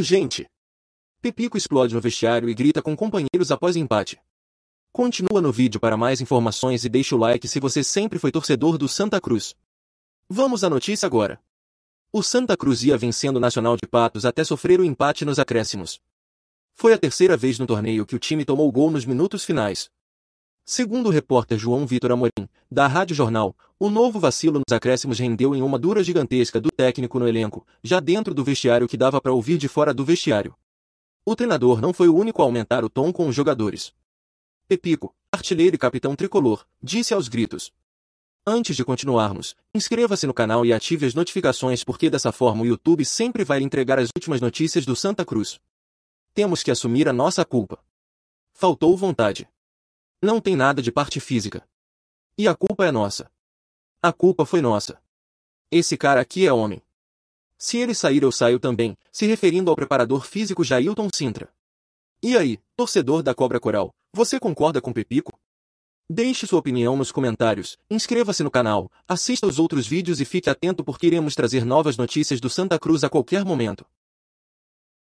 Urgente! Pepico explode no vestiário e grita com companheiros após empate. Continua no vídeo para mais informações e deixa o like se você sempre foi torcedor do Santa Cruz. Vamos à notícia agora. O Santa Cruz ia vencendo o Nacional de Patos até sofrer o empate nos acréscimos. Foi a terceira vez no torneio que o time tomou gol nos minutos finais. Segundo o repórter João Vitor Amorim, da Rádio Jornal, o novo vacilo nos acréscimos rendeu em uma dura gigantesca do técnico no elenco, já dentro do vestiário que dava para ouvir de fora do vestiário. O treinador não foi o único a aumentar o tom com os jogadores. Pepico, artilheiro e capitão tricolor, disse aos gritos. Antes de continuarmos, inscreva-se no canal e ative as notificações porque dessa forma o YouTube sempre vai entregar as últimas notícias do Santa Cruz. Temos que assumir a nossa culpa. Faltou vontade. Não tem nada de parte física. E a culpa é nossa. A culpa foi nossa. Esse cara aqui é homem. Se ele sair, eu saio também, se referindo ao preparador físico Jailton Sintra. E aí, torcedor da Cobra Coral, você concorda com Pepico? Deixe sua opinião nos comentários, inscreva-se no canal, assista os outros vídeos e fique atento porque iremos trazer novas notícias do Santa Cruz a qualquer momento.